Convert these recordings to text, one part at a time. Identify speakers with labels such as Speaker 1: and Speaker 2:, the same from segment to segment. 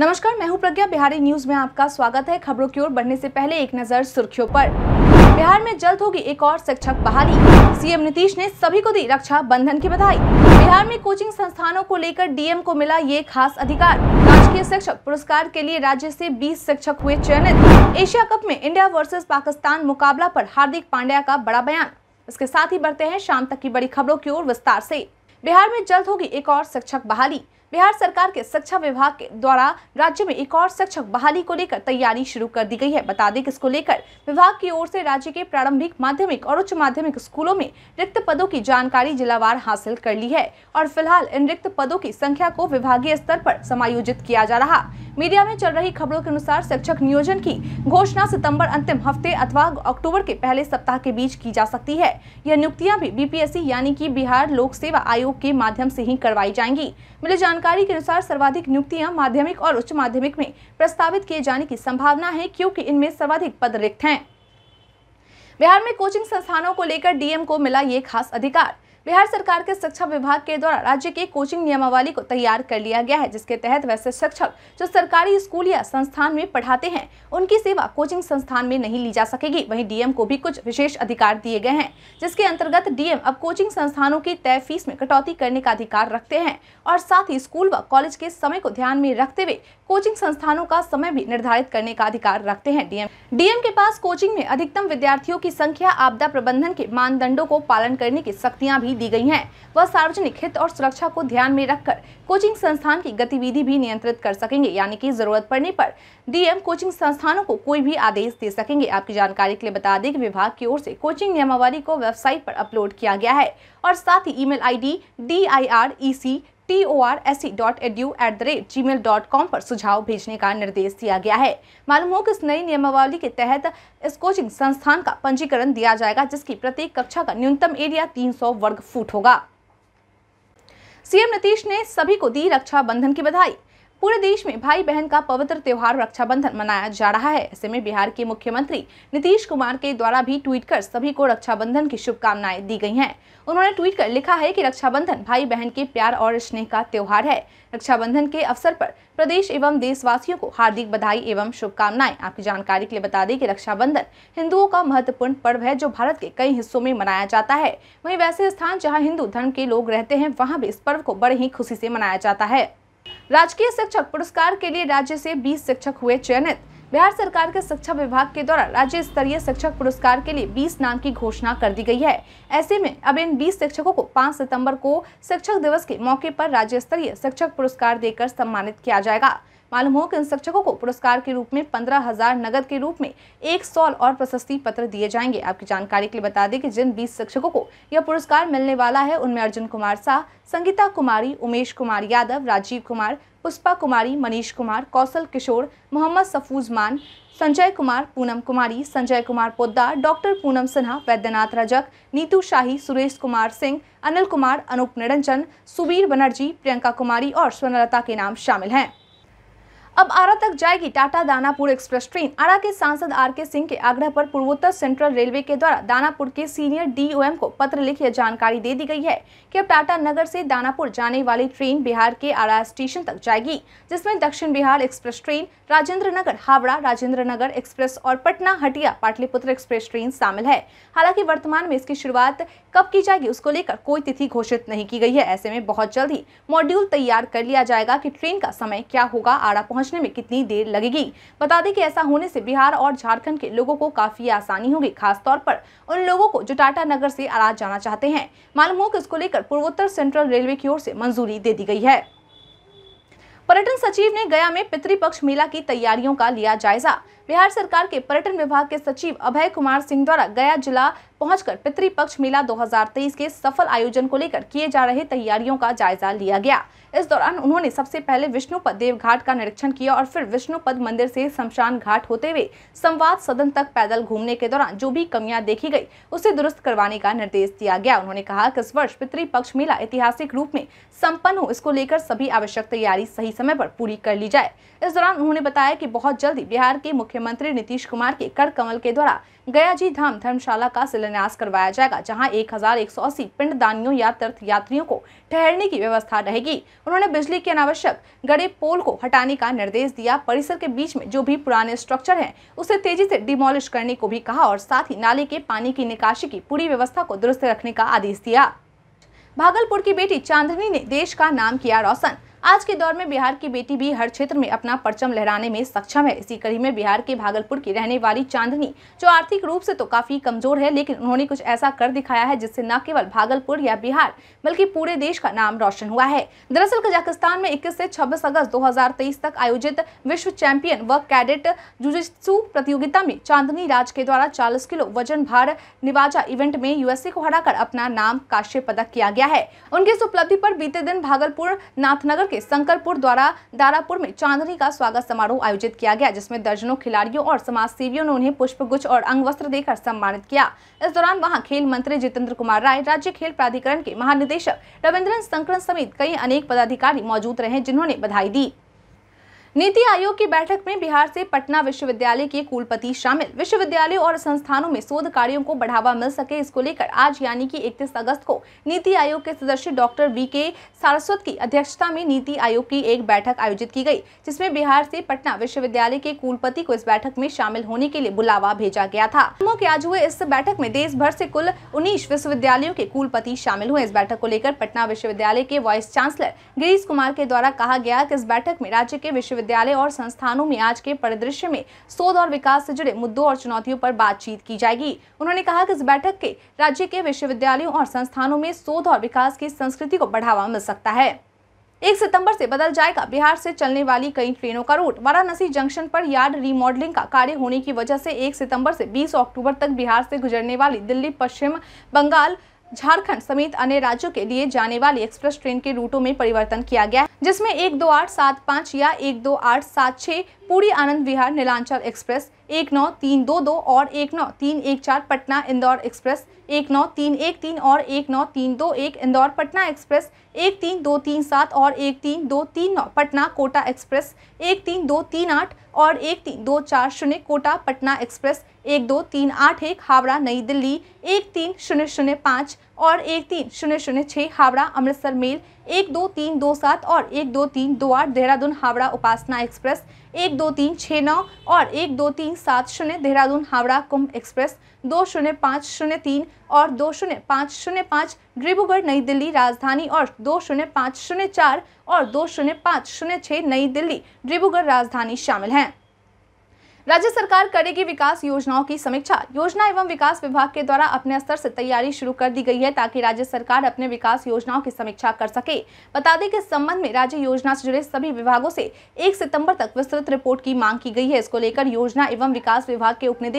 Speaker 1: नमस्कार मैं हूं प्रज्ञा बिहारी न्यूज में आपका स्वागत है खबरों की ओर बढ़ने से पहले एक नजर सुर्खियों पर बिहार में जल्द होगी एक और शिक्षक बहाली सीएम नीतीश ने सभी को दी रक्षा बंधन की बधाई बिहार में कोचिंग संस्थानों को लेकर डीएम को मिला ये खास अधिकार राजकीय शिक्षक पुरस्कार के लिए राज्य से 20 शिक्षक हुए चयनित एशिया कप में इंडिया वर्सेज पाकिस्तान मुकाबला आरोप हार्दिक पांड्या का बड़ा बयान इसके साथ ही बढ़ते हैं शाम तक की बड़ी खबरों की ओर विस्तार ऐसी बिहार में जल्द होगी एक और शिक्षक बहाली बिहार सरकार के शिक्षा विभाग के द्वारा राज्य में एक और शिक्षक बहाली को लेकर तैयारी शुरू कर दी गई है बता दें कि इसको लेकर विभाग की ओर से राज्य के प्रारंभिक माध्यमिक और उच्च माध्यमिक स्कूलों में रिक्त पदों की जानकारी जिलावार हासिल कर ली है और फिलहाल इन रिक्त पदों की संख्या को विभागीय स्तर आरोप समायोजित किया जा रहा मीडिया में चल रही खबरों के अनुसार शिक्षक नियोजन की घोषणा सितम्बर अंतिम हफ्ते अथवा अक्टूबर के पहले सप्ताह के बीच की जा सकती है यह नियुक्तियाँ भी बीपीएससी यानी की बिहार लोक सेवा आयोग के माध्यम ऐसी ही करवाई जाएंगी मिले जानकारी के अनुसार सर्वाधिक नियुक्तियां माध्यमिक और उच्च माध्यमिक में प्रस्तावित किए जाने की संभावना है क्योंकि इनमें सर्वाधिक पद रिक्त हैं बिहार में कोचिंग संस्थानों को लेकर डीएम को मिला ये खास अधिकार बिहार सरकार के शिक्षा विभाग के द्वारा राज्य के कोचिंग नियमावली को तैयार कर लिया गया है जिसके तहत वैसे शिक्षक जो सरकारी स्कूल या संस्थान में पढ़ाते हैं उनकी सेवा कोचिंग संस्थान में नहीं ली जा सकेगी वहीं डीएम को भी कुछ विशेष अधिकार दिए गए हैं जिसके अंतर्गत डीएम अब कोचिंग संस्थानों की तय फीस में कटौती करने का अधिकार रखते हैं और साथ ही स्कूल व कॉलेज के समय को ध्यान में रखते हुए कोचिंग संस्थानों का समय भी निर्धारित करने का अधिकार रखते हैं डीएम डीएम के पास कोचिंग में अधिकतम विद्यार्थियों की संख्या आपदा प्रबंधन के मानदंडो को पालन करने की शक्तियाँ भी दी गई हैं वह सार्वजनिक हित और सुरक्षा को ध्यान में रखकर कोचिंग संस्थान की गतिविधि भी नियंत्रित कर सकेंगे यानी कि जरूरत पड़ने पर डीएम कोचिंग संस्थानों को कोई भी आदेश दे सकेंगे आपकी जानकारी के लिए बता दें कि विभाग की ओर से कोचिंग नियमावली को वेबसाइट पर अपलोड किया गया है और साथ ही email ID D I R E C T O R S C dot edu at the rate G mail dot com पर सुझाव भेजने का निर्देश दिया गया है मालूम हो कि इस नई नियमावली के तहत इस कोचिंग संस्थान का पंजीकरण दिया जाएगा जिसकी प्रत्येक कक्षा का न्यूनतम एरिया तीन सौ वर्ग फुट होगा सीएम नीतीश ने सभी को दी रक्षाबंधन की बधाई पूरे देश में भाई बहन का पवित्र त्यौहार रक्षाबंधन मनाया जा रहा है ऐसे में बिहार के मुख्यमंत्री नीतीश कुमार के द्वारा भी ट्वीट कर सभी को रक्षाबंधन की शुभकामनाएं दी गई हैं उन्होंने ट्वीट कर लिखा है कि रक्षाबंधन भाई बहन के प्यार और स्नेह का त्यौहार है रक्षाबंधन के अवसर पर प्रदेश एवं देशवासियों को हार्दिक बधाई एवं शुभकामनाएं आपकी जानकारी के लिए बता दें कि रक्षाबंधन हिंदुओं का महत्वपूर्ण पर्व है जो भारत के कई हिस्सों में मनाया जाता है वहीं वैसे स्थान जहां हिंदू धर्म के लोग रहते हैं वहां भी इस पर्व को बड़े ही खुशी से मनाया जाता है राजकीय शिक्षक पुरस्कार के लिए राज्य से 20 शिक्षक हुए चयनित बिहार सरकार के शिक्षा विभाग के द्वारा राज्य स्तरीय शिक्षक पुरस्कार के लिए 20 नाम की घोषणा कर दी गई है ऐसे में अब इन 20 शिक्षकों को 5 सितंबर को शिक्षक दिवस के मौके पर राज्य स्तरीय शिक्षक पुरस्कार देकर सम्मानित किया जाएगा मालूम हो कि इन शिक्षकों को पुरस्कार के रूप में पंद्रह हजार नगद के रूप में एक सौ और प्रशस्ति पत्र दिए जाएंगे आपकी जानकारी के लिए बता दें कि जिन बीस शिक्षकों को यह पुरस्कार मिलने वाला है उनमें अर्जुन कुमार शाह संगीता कुमारी उमेश कुमार यादव राजीव कुमार पुष्पा कुमारी मनीष कुमार कौशल किशोर मोहम्मद सफूज मान संजय कुमार पूनम कुमारी संजय कुमार पोद्दार डॉक्टर पूनम सिन्हा वैद्यनाथ रजक नीतू शाही सुरेश कुमार सिंह अनिल कुमार अनूप निरंजन सुबीर बनर्जी प्रियंका कुमारी और स्वर्णलता के नाम शामिल हैं अब आरा तक जाएगी टाटा दानापुर एक्सप्रेस ट्रेन आरा के सांसद आर के सिंह के आग्रह पर पूर्वोत्तर सेंट्रल रेलवे के द्वारा दानापुर के सीनियर डीओएम को पत्र लिख यह जानकारी दे दी गई है कि अब टाटा नगर से दानापुर जाने वाली ट्रेन बिहार के आरा स्टेशन तक जाएगी जिसमें Dakshin Bihar express train Rajendra Nagar Howrah Rajendra Nagar express और पटना हटिया पाटलिपुत्र एक्सप्रेस ट्रेन शामिल है हालांकि वर्तमान में इसकी शुरुआत कब की जाएगी उसको लेकर कोई तिथि घोषित नहीं की गई है ऐसे में बहुत जल्द ही मॉड्यूल तैयार कर लिया जाएगा की ट्रेन का समय क्या होगा आरा पहुंच पहुंचने में कितनी देर लगेगी बता दें कि ऐसा होने से बिहार और झारखंड के लोगों को काफी आसानी होगी खासतौर पर उन लोगों को जो टाटा नगर से आराज जाना चाहते हैं मालूम हो कि इसको लेकर पूर्वोत्तर सेंट्रल रेलवे की ओर से मंजूरी दे दी गई है पर्यटन सचिव ने गया में पितृपक्ष मेला की तैयारियों का लिया जायजा बिहार सरकार के पर्यटन विभाग के सचिव अभय कुमार सिंह द्वारा गया जिला पहुंचकर पितृपक्ष मेला 2023 के सफल आयोजन को लेकर किए जा रहे तैयारियों का जायजा लिया गया इस दौरान उन्होंने सबसे पहले विष्णुपद देव घाट का निरीक्षण किया और फिर विष्णुपद मंदिर से शमशान घाट होते हुए संवाद सदन तक पैदल घूमने के दौरान जो भी कमियां देखी गई उसे दुरुस्त करवाने का निर्देश दिया गया उन्होंने कहा कि इस वर्ष पितृपक्ष मेला ऐतिहासिक रूप में संपन्न हो इसको लेकर सभी आवश्यक तैयारी सही समय पर पूरी कर ली जाए इस दौरान उन्होंने बताया की बहुत जल्दी बिहार के मुख्य मुख्यमंत्री नीतीश कुमार के कर कमल के द्वारा गया जी धाम धर्मशाला का शिलान्यास करवाया जाएगा जहां पिंड दानियों या तीर्थ यात्रियों को ठहरने की व्यवस्था रहेगी उन्होंने बिजली के अनावश्यक गड़े पोल को हटाने का निर्देश दिया परिसर के बीच में जो भी पुराने स्ट्रक्चर है उसे तेजी से डिमोलिश करने को भी कहा और साथ ही नाले के पानी की निकासी की पूरी व्यवस्था को दुरुस्त रखने का आदेश दिया भागलपुर की बेटी चांदनी ने देश का नाम किया रोशन आज के दौर में बिहार की बेटी भी हर क्षेत्र में अपना परचम लहराने में सक्षम है इसी कड़ी में बिहार के भागलपुर की रहने वाली चांदनी जो आर्थिक रूप से तो काफी कमजोर है लेकिन उन्होंने कुछ ऐसा कर दिखाया है जिससे न केवल भागलपुर या बिहार बल्कि पूरे देश का नाम रोशन हुआ है दरअसल कजाकिस्तान में इक्कीस ऐसी छब्बीस अगस्त दो तक आयोजित विश्व चैंपियन व कैडेट जुजित्सु प्रतियोगिता में चांदनी राज के द्वारा चालीस किलो वजन भार निवाजा इवेंट में यूएसए को हराकर अपना नाम काश्य पदक किया गया है उनकी इस उपलब्धि आरोप बीते दिन भागलपुर नाथनगर के शंकरपुर द्वारा दारापुर में चांदनी का स्वागत समारोह आयोजित किया गया जिसमें दर्जनों खिलाड़ियों और समाज सेवियों ने उन्हें पुष्पगुच्छ और अंगवस्त्र देकर सम्मानित किया इस दौरान वहां खेल मंत्री जितेंद्र कुमार राय राज्य खेल प्राधिकरण के महानिदेशक रविन्द्रन संकरण समेत कई अनेक पदाधिकारी मौजूद रहे जिन्होंने बधाई दी नीति आयोग की बैठक में बिहार से पटना विश्वविद्यालय के कुलपति शामिल विश्वविद्यालयों और संस्थानों में शोध कार्यों को बढ़ावा मिल सके इसको लेकर आज यानी कि 31 अगस्त को नीति आयोग के सदस्य डॉक्टर वी के सारस्वत की अध्यक्षता में नीति आयोग की एक बैठक आयोजित की गई जिसमें बिहार से पटना विश्वविद्यालय के कुलपति को इस बैठक में शामिल होने के लिए बुलावा भेजा गया था के आज हुए इस बैठक में देश भर से कुल उन्नीस विश्वविद्यालयों के कुलपति शामिल हुए इस बैठक को लेकर पटना विश्वविद्यालय के वाइस चांसलर गिरीश कुमार के द्वारा कहा गया की इस बैठक में राज्य के विश्व विश्वविद्यालय और संस्थानों में आज के परिदृश्य में शोध और विकास से जुड़े मुद्दों और चुनौतियों पर बातचीत की जाएगी उन्होंने कहा कि इस बैठक के राज्य के विश्वविद्यालयों और संस्थानों में शोध और विकास की संस्कृति को बढ़ावा मिल सकता है एक सितंबर से बदल जाएगा बिहार से चलने वाली कई ट्रेनों का रूट वाराणसी जंक्शन पर यार्ड रीमॉडलिंग का कार्य होने की वजह से एक सितंबर से 20 अक्टूबर तक बिहार से गुजरने वाली दिल्ली पश्चिम बंगाल झारखंड समेत अन्य राज्यों के लिए जाने वाली एक्सप्रेस ट्रेन के रूटों में परिवर्तन किया गया है जिसमें एक दो आठ सात पाँच या एक दो आठ सात छः पूरी आनंद विहार नीलांचल एक्सप्रेस एक नौ तीन दो दो और एक नौ तीन एक चार पटना इंदौर एक्सप्रेस एक नौ तीन एक तीन और एक नौ तीन दो एक इंदौर पटना एक्सप्रेस एक तीन दो तीन सात और एक तीन दो तीन नौ पटना कोटा एक्सप्रेस एक तीन दो तीन आठ और एक तीन दो चार शून्य कोटा पटना एक्सप्रेस एक दो तीन आठ एक हावड़ा नई दिल्ली एक तीन शून्य शून्य पाँच और एक तीन शून्य शून्य छः हावड़ा अमृतसर मेल एक दो तीन दो सात और एक दो तीन दो आठ देहरादून हावड़ा उपासना एक्सप्रेस एक दो तीन छः नौ और एक दो तीन सात शून्य देहरादून हावड़ा कुंभ एक्सप्रेस दो शून्य पाँच शून्य तीन और दो शून्य पाँच शून्य पाँच डिब्रूगढ़ नई दिल्ली राजधानी और दो शून्य पाँच शून्य चार और दो शून्य पाँच शून्य छः नई दिल्ली डिब्रूगढ़ राजधानी शामिल हैं राज्य सरकार करेगी विकास योजनाओं की समीक्षा योजना एवं विकास विभाग के द्वारा अपने स्तर से तैयारी शुरू कर दी गई है ताकि राज्य सरकार अपने विकास योजनाओं की समीक्षा कर सके बता दें कि इस संबंध में राज्य योजना से जुड़े सभी विभागों से 1 सितंबर तक विस्तृत रिपोर्ट की मांग की गई है इसको लेकर योजना एवं विकास विभाग के उप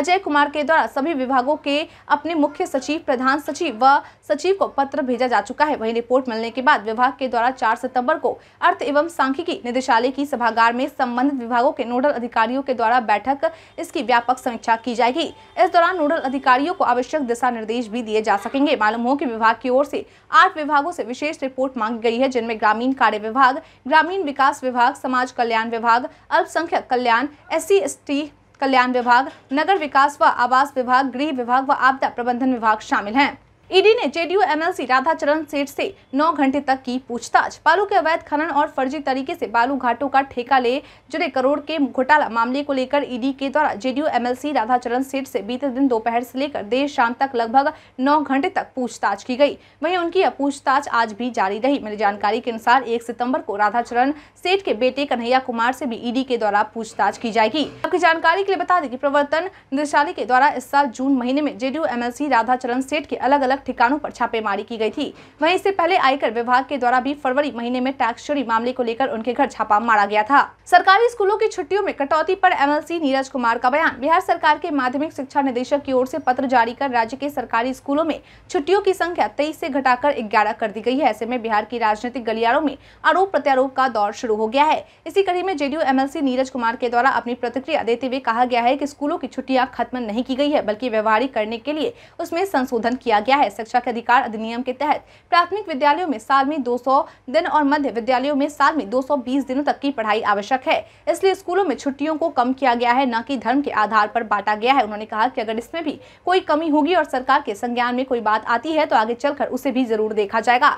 Speaker 1: अजय कुमार के द्वारा सभी विभागों के अपने मुख्य सचिव प्रधान सचिव व सचिव को पत्र भेजा जा चुका है वही रिपोर्ट मिलने के बाद विभाग के द्वारा चार सितम्बर को अर्थ एवं सांख्यिकी निदेशालय की सभागार में संबंधित विभागों के नोडल अधिकारियों के द्वारा बैठक इसकी व्यापक समीक्षा की जाएगी इस दौरान नोडल अधिकारियों को आवश्यक दिशा निर्देश भी दिए जा सकेंगे मालूम हो कि विभाग की ओर से आठ विभागों से विशेष रिपोर्ट मांगी गई है जिनमें ग्रामीण कार्य विभाग ग्रामीण विकास विभाग समाज कल्याण विभाग अल्पसंख्यक कल्याण एस सी कल्याण विभाग नगर विकास व आवास विभाग गृह विभाग व आपदा प्रबंधन विभाग शामिल हैं ईडी ने जेडीयू एमएलसी राधाचरण सेठ से नौ घंटे तक की पूछताछ बालू के अवैध खनन और फर्जी तरीके से बालू घाटों का ठेका ले जुड़े करोड़ के घोटाला मामले को लेकर ईडी के द्वारा जेडीयू एमएलसी राधाचरण सेठ से बीते दिन दोपहर से लेकर देर शाम तक लगभग नौ घंटे तक पूछताछ की गई वहीं उनकी यह पूछताछ आज भी जारी रही मिली जानकारी के अनुसार एक सितम्बर को राधाचरण सेठ के बेटे कन्हैया कुमार से भी ईडी के द्वारा पूछताछ की जाएगी आपकी जानकारी के लिए बता दें की प्रवर्तन निदेशालय के द्वारा इस साल जून महीने में जेडीयू एमएलसी राधाचरण सेठ के अलग अलग ठिकानों पर छापेमारी की गई थी वहीं इससे पहले आयकर विभाग के द्वारा भी फरवरी महीने में टैक्स चोरी मामले को लेकर उनके घर छापा मारा गया था सरकारी स्कूलों की छुट्टियों में कटौती पर एमएलसी नीरज कुमार का बयान बिहार सरकार के माध्यमिक शिक्षा निदेशक की ओर से पत्र जारी कर राज्य के सरकारी स्कूलों में छुट्टियों की संख्या तेईस से घटाकर ग्यारह कर दी गई है ऐसे में बिहार की राजनीतिक गलियारों में आरोप प्रत्यारोप का दौर शुरू हो गया है इसी कड़ी में जेडीयू एमएलसी नीरज कुमार के द्वारा अपनी प्रतिक्रिया देते हुए कहा गया है की स्कूलों की छुट्टियां खत्म नहीं की गई है बल्कि व्यवहारिक करने के लिए उसमें संशोधन किया गया है है शिक्षा के अधिकार अधिनियम के तहत प्राथमिक विद्यालयों में साल में 200 दिन और मध्य विद्यालयों में साल में 220 दिनों तक की पढ़ाई आवश्यक है इसलिए स्कूलों में छुट्टियों को कम किया गया है न कि धर्म के आधार पर बांटा गया है उन्होंने कहा कि अगर इसमें भी कोई कमी होगी और सरकार के संज्ञान में कोई बात आती है तो आगे चलकर उसे भी जरूर देखा जाएगा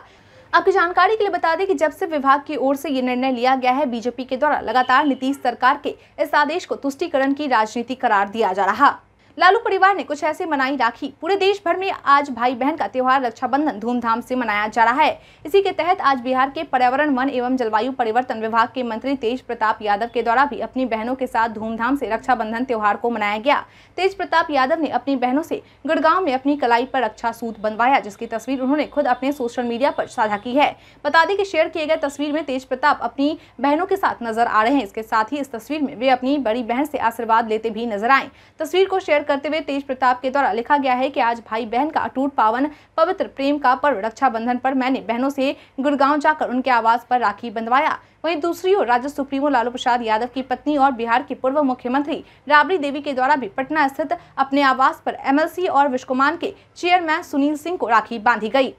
Speaker 1: आपकी जानकारी के लिए बता दें कि जब से विभाग की ओर से ये निर्णय लिया गया है बीजेपी के द्वारा लगातार नीतीश सरकार के इस आदेश को तुष्टिकरण की राजनीति करार दिया जा रहा लालू परिवार ने कुछ ऐसे मनाई राखी पूरे देश भर में आज भाई बहन का त्यौहार रक्षाबंधन धूमधाम से मनाया जा रहा है इसी के तहत आज बिहार के पर्यावरण वन एवं जलवायु परिवर्तन विभाग के मंत्री तेज प्रताप यादव के द्वारा भी अपनी बहनों के साथ धूमधाम से रक्षाबंधन त्यौहार को मनाया गया तेज प्रताप यादव ने अपनी बहनों से गुड़गांव में अपनी कलाई पर रक्षा सूत बनवाया जिसकी तस्वीर उन्होंने खुद अपने सोशल मीडिया पर साझा की है बता दें कि शेयर किए गए तस्वीर में तेज प्रताप अपनी बहनों के साथ नजर आ रहे हैं इसके साथ ही इस तस्वीर में वे अपनी बड़ी बहन से आशीर्वाद लेते भी नजर आए तस्वीर को शेयर करते हुए तेज प्रताप के द्वारा लिखा गया है कि आज भाई बहन का अटूट पावन पवित्र प्रेम का पर्व रक्षाबंधन पर मैंने बहनों से गुड़गांव जाकर उनके आवास पर राखी बंधवाया वहीं दूसरी ओर राजद सुप्रीमो लालू प्रसाद यादव की पत्नी और बिहार के पूर्व मुख्यमंत्री राबड़ी देवी के द्वारा भी पटना स्थित अपने आवास पर एमएलसी और विश्वकुमान के चेयरमैन सुनील सिंह को राखी बांधी गयी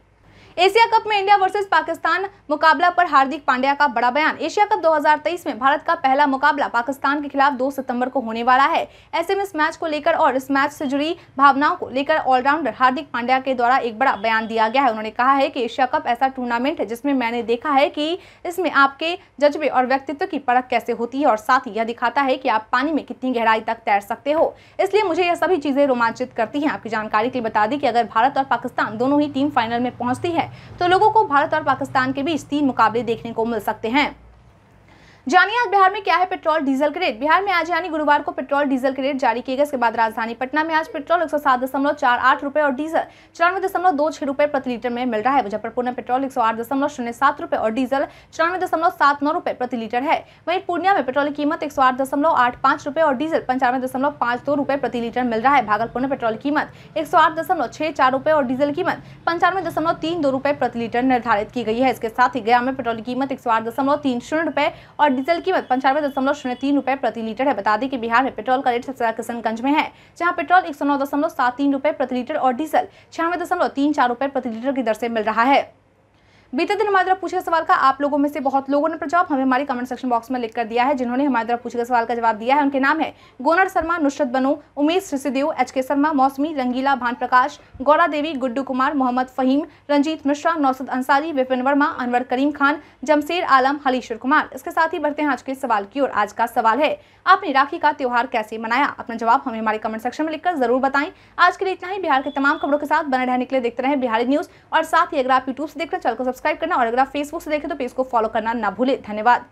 Speaker 1: एशिया कप में इंडिया वर्सेस पाकिस्तान मुकाबला पर हार्दिक पांड्या का बड़ा बयान एशिया कप 2023 में भारत का पहला मुकाबला पाकिस्तान के खिलाफ 2 सितंबर को होने वाला है ऐसे में इस मैच को लेकर और इस मैच से जुड़ी भावनाओं को लेकर ऑलराउंडर हार्दिक पांड्या के द्वारा एक बड़ा बयान दिया गया है उन्होंने कहा है की एशिया कप ऐसा टूर्नामेंट है जिसमें मैंने देखा है की इसमें आपके जज्बे और व्यक्तित्व की परख कैसे होती है और साथ ही यह दिखाता है की आप पानी में कितनी गहराई तक तैर सकते हो इसलिए मुझे यह सभी चीजें रोमांचित करती है आपकी जानकारी के लिए बता दें कि अगर भारत और पाकिस्तान दोनों ही टीम फाइनल में पहुंचती है है तो लोगों को भारत और पाकिस्तान के बीच तीन मुकाबले देखने को मिल सकते हैं जानिए आज बिहार में क्या है पेट्रोल डीजल के रेट बिहार में आज यानी गुरुवार को पेट्रोल डीजल के रेट जारी किए गए इसके बाद राजधानी पटना में आज पेट्रोल एक सौ सात दशमलव चार आठ और डीजल चौरानवे दशमलव दो छह रुपए प्रति लीटर में मिल रहा है मुजफ्फरपुर में पेट्रोल एक सौ आठ दशमलव शून्य सात रुपये और डीजल चौरानवे दशमलव सात नौ रुपए प्रति लीटर है वहीं पूर्णिया में पेट्रोल की कीमत एक सौ दशमलव आठ रुपये और डीजल पंचानवे दशमलव पांच दो रुपए प्रति लीटर मिल रहा है भागलपुर में पेट्रोल कीमत एक सौ आठ दशमलव छह चार रुपये और डीजल कीमत पंचानवे दशमलव तीन दो रुपये प्रति लीटर निर्धारित की गई है इसके साथ ही गया में पेट्रोल कीमत एक सौ आठ दशमलव तीन शून्य रुपए और डीजल कीमत पंचानवे दशमलव शून्य तीन रुपए प्रति लीटर है बता दें कि बिहार में पेट्रोल का रेट सबसे किशनगंज में है जहां पेट्रोल एक सौ नौ दशमलव सात तीन रुपए प्रति लीटर और डीजल छियानवे दशमलव तीन चार रुपए प्रति लीटर की दर से मिल रहा है बीते दिन हमारे द्वारा पूछे सवाल का आप लोगों में से बहुत लोगों ने जवाब हमें हमारे कमेंट सेक्शन बॉक्स में लिख कर दिया है जिन्होंने हमारे द्वारा पूछे गए सवाल का जवाब दिया है उनके नाम है गोनर शर्मा नुशरत बनो उमेश ऋषिदेव एच के शर्मा मौसमी रंगीला भान प्रकाश गौरा देवी गुड्डू कुमार मोहम्मद फहीम रंजीत मिश्रा नौसद अंसारी विपिन वर्मा अनवर करीम खान जमशेर आलम हलीश्वर कुमार इसके साथ ही बढ़ते हैं आज के सवाल की ओर आज का सवाल है आपने राखी का त्यौहार कैसे मनाया अपना जवाब हमें हमारे कमेंट सेक्शन में लिखकर जरूर बताएं आज के लिए इतना ही बिहार के तमाम खबरों के साथ बने रहने के लिए देखते रहे बिहारी न्यूज और साथ ही अगर आप यूट्यूब से देखकर चल को सब्सक्राइब करना और अगर आप फेसबुक से देखें तो पेज को फॉलो करना ना भूलें धन्यवाद